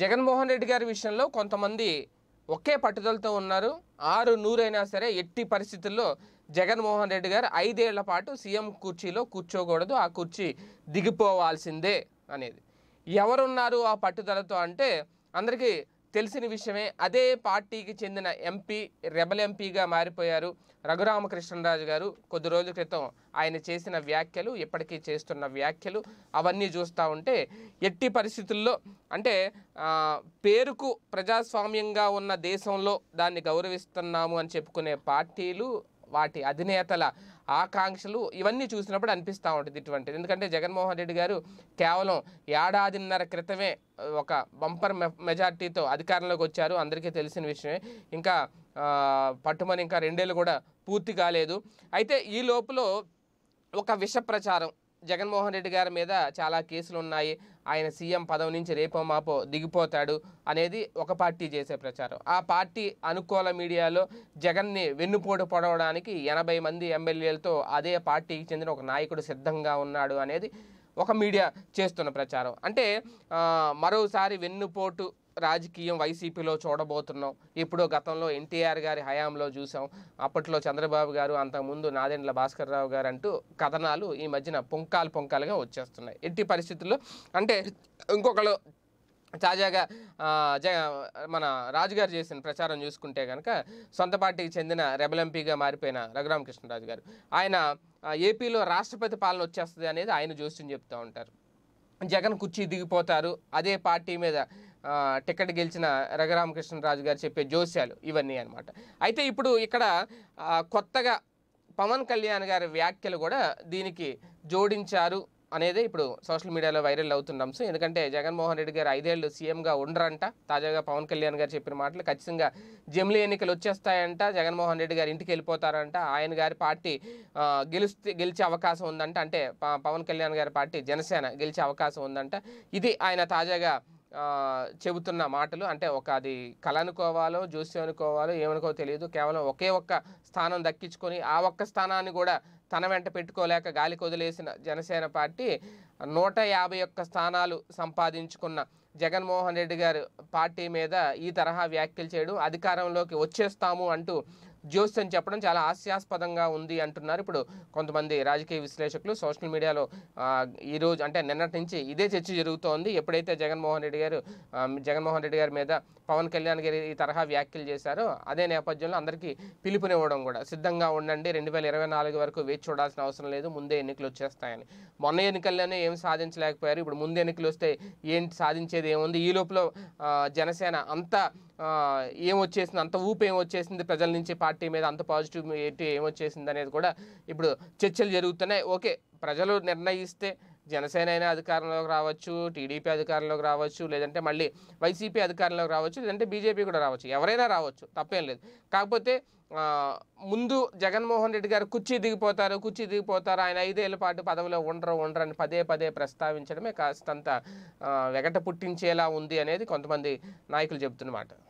జగన్మోహన్ రెడ్డి గారి విషయంలో కొంతమంది ఒకే పట్టుదలతో ఉన్నారు ఆరు నూరైనా సరే ఎట్టి పరిస్థితుల్లో జగన్మోహన్ రెడ్డి గారు ఐదేళ్ల పాటు సీఎం కుర్చీలో కూర్చోకూడదు ఆ కుర్చీ దిగిపోవాల్సిందే అనేది ఎవరున్నారు ఆ పట్టుదలతో అంటే అందరికీ తెలిసిన విషయమే అదే పార్టీకి చెందిన ఎంపీ రెబల్ ఎంపీగా మారిపోయారు రఘురామకృష్ణరాజు గారు కొద్ది రోజుల క్రితం ఆయన చేసిన వ్యాఖ్యలు ఇప్పటికీ చేస్తున్న వ్యాఖ్యలు అవన్నీ చూస్తూ ఉంటే ఎట్టి పరిస్థితుల్లో అంటే పేరుకు ప్రజాస్వామ్యంగా ఉన్న దేశంలో దాన్ని గౌరవిస్తున్నాము అని చెప్పుకునే పార్టీలు వాటి అధినేతల ఆకాంక్షలు ఇవన్నీ చూసినప్పుడు అనిపిస్తూ ఉంటుంది ఇటువంటిది ఎందుకంటే జగన్మోహన్ రెడ్డి గారు కేవలం ఏడాదిన్నర క్రితమే ఒక బంపర్ మెజార్టీతో అధికారంలోకి వచ్చారు అందరికీ తెలిసిన విషయమే ఇంకా పట్టుమని ఇంకా రెండేళ్ళు కూడా పూర్తి కాలేదు అయితే ఈ లోపల ఒక విష ప్రచారం జగన్మోహన్ రెడ్డి గారి మీద చాలా కేసులు ఉన్నాయి ఆయన సీఎం పదవి నుంచి రేపో మాపో దిగిపోతాడు అనేది ఒక పార్టీ చేసే ప్రచారం ఆ పార్టీ అనుకూల మీడియాలో జగన్ని వెన్నుపోటు పొడవడానికి ఎనభై మంది ఎమ్మెల్యేలతో అదే పార్టీకి చెందిన ఒక నాయకుడు సిద్ధంగా ఉన్నాడు అనేది ఒక మీడియా చేస్తున్న ప్రచారం అంటే మరోసారి వెన్నుపోటు రాజకీయం వైసీపీలో చూడబోతున్నాం ఇప్పుడు గతంలో ఎన్టీఆర్ గారి హయాంలో చూసాం అప్పట్లో చంద్రబాబు గారు అంతకుముందు నాదెండ్ల భాస్కర్ రావు గారు అంటూ కథనాలు ఈ మధ్యన పొంకాలు పొంకాలుగా వచ్చేస్తున్నాయి ఎట్టి పరిస్థితుల్లో అంటే ఇంకొకళ్ళు తాజాగా మన రాజుగారు చేసిన ప్రచారం చూసుకుంటే కనుక సొంత పార్టీకి చెందిన రెబల్ ఎంపీగా మారిపోయిన రఘురామ కృష్ణరాజు గారు ఆయన ఏపీలో రాష్ట్రపతి పాలన వచ్చేస్తుంది అనేది ఆయన జోస్యం చెప్తూ ఉంటారు జగన్ కుర్చీ దిగిపోతారు అదే పార్టీ మీద టికెట్ గెలిచిన రఘురామకృష్ణరాజు గారు చెప్పే జోస్యాలు ఇవన్నీ అనమాట అయితే ఇప్పుడు ఇక్కడ కొత్తగా పవన్ కళ్యాణ్ గారి వ్యాఖ్యలు కూడా దీనికి జోడించారు అనేది ఇప్పుడు సోషల్ మీడియాలో వైరల్ అవుతున్న అంశం ఎందుకంటే జగన్మోహన్ రెడ్డి గారు ఐదేళ్లు సీఎంగా ఉండరంట తాజాగా పవన్ కళ్యాణ్ గారు చెప్పిన మాటలు ఖచ్చితంగా జమిలీ ఎన్నికలు వచ్చేస్తాయంట జగన్మోహన్ రెడ్డి గారు ఇంటికి వెళ్ళిపోతారంట ఆయన గారి పార్టీ గెలుస్తే గెలిచే అవకాశం ఉందంట అంటే పవన్ కళ్యాణ్ గారి పార్టీ జనసేన గెలిచే అవకాశం ఉందంట ఇది ఆయన తాజాగా చెబుతున్న మాటలు అంటే ఒక అది కలనుకోవాలో అనుకోవాలో జోస్యం అనుకోవాలో ఏమనుకో తెలియదు కేవలం ఒకే ఒక్క స్థానం దక్కించుకొని ఆ ఒక్క స్థానాన్ని కూడా తన వెంట పెట్టుకోలేక గాలి కొదిలేసిన జనసేన పార్టీ నూట యాభై ఒక్క స్థానాలు సంపాదించుకున్న జగన్మోహన్ రెడ్డి గారు పార్టీ మీద ఈ తరహా వ్యాఖ్యలు చేయడం అధికారంలోకి వచ్చేస్తాము అంటూ జ్యోతి అని చెప్పడం చాలా హాస్యాస్పదంగా ఉంది అంటున్నారు ఇప్పుడు కొంతమంది రాజకీయ విశ్లేషకులు సోషల్ మీడియాలో ఈరోజు అంటే నిన్నటి నుంచి ఇదే చర్చ జరుగుతోంది ఎప్పుడైతే జగన్మోహన్ రెడ్డి గారు జగన్మోహన్ రెడ్డి గారి మీద పవన్ కళ్యాణ్ గారి ఈ తరహా వ్యాఖ్యలు చేశారో అదే నేపథ్యంలో అందరికీ పిలుపునివ్వడం కూడా సిద్ధంగా ఉండండి రెండు వేల ఇరవై నాలుగు వరకు వేచి చూడాల్సిన అవసరం లేదు ముందే ఎన్నికలు వచ్చేస్తాయని మొన్న ఎన్నికల్లోనే ఏం సాధించలేకపోయారు ఇప్పుడు ముందు ఎన్నికలు వస్తే ఏంటి సాధించేది ఏముంది ఈ లోపల జనసేన అంతా ఏమొచ్చేసింది అంత ఊపు ఏం వచ్చేసింది ప్రజల నుంచి పార్టీ మీద అంత పాజిటివ్ ఏంటి ఏమొచ్చేసింది అనేది కూడా ఇప్పుడు చర్చలు జరుగుతున్నాయి ఓకే ప్రజలు నిర్ణయిస్తే జనసేన అయినా అధికారంలోకి రావచ్చు టీడీపీ అధికారంలోకి రావచ్చు లేదంటే మళ్ళీ వైసీపీ అధికారంలోకి రావచ్చు లేదంటే బీజేపీ కూడా రావచ్చు ఎవరైనా రావచ్చు తప్పేం లేదు కాకపోతే ముందు జగన్మోహన్ రెడ్డి గారు కుర్చీ దిగిపోతారు కుర్చీ దిగిపోతారు ఆయన ఐదేళ్ళ పాటు పదవిలో ఉండరు ఉండరు అని పదే పదే ప్రస్తావించడమే కాస్తంత వెగట పుట్టించేలా ఉంది అనేది కొంతమంది నాయకులు చెబుతున్నమాట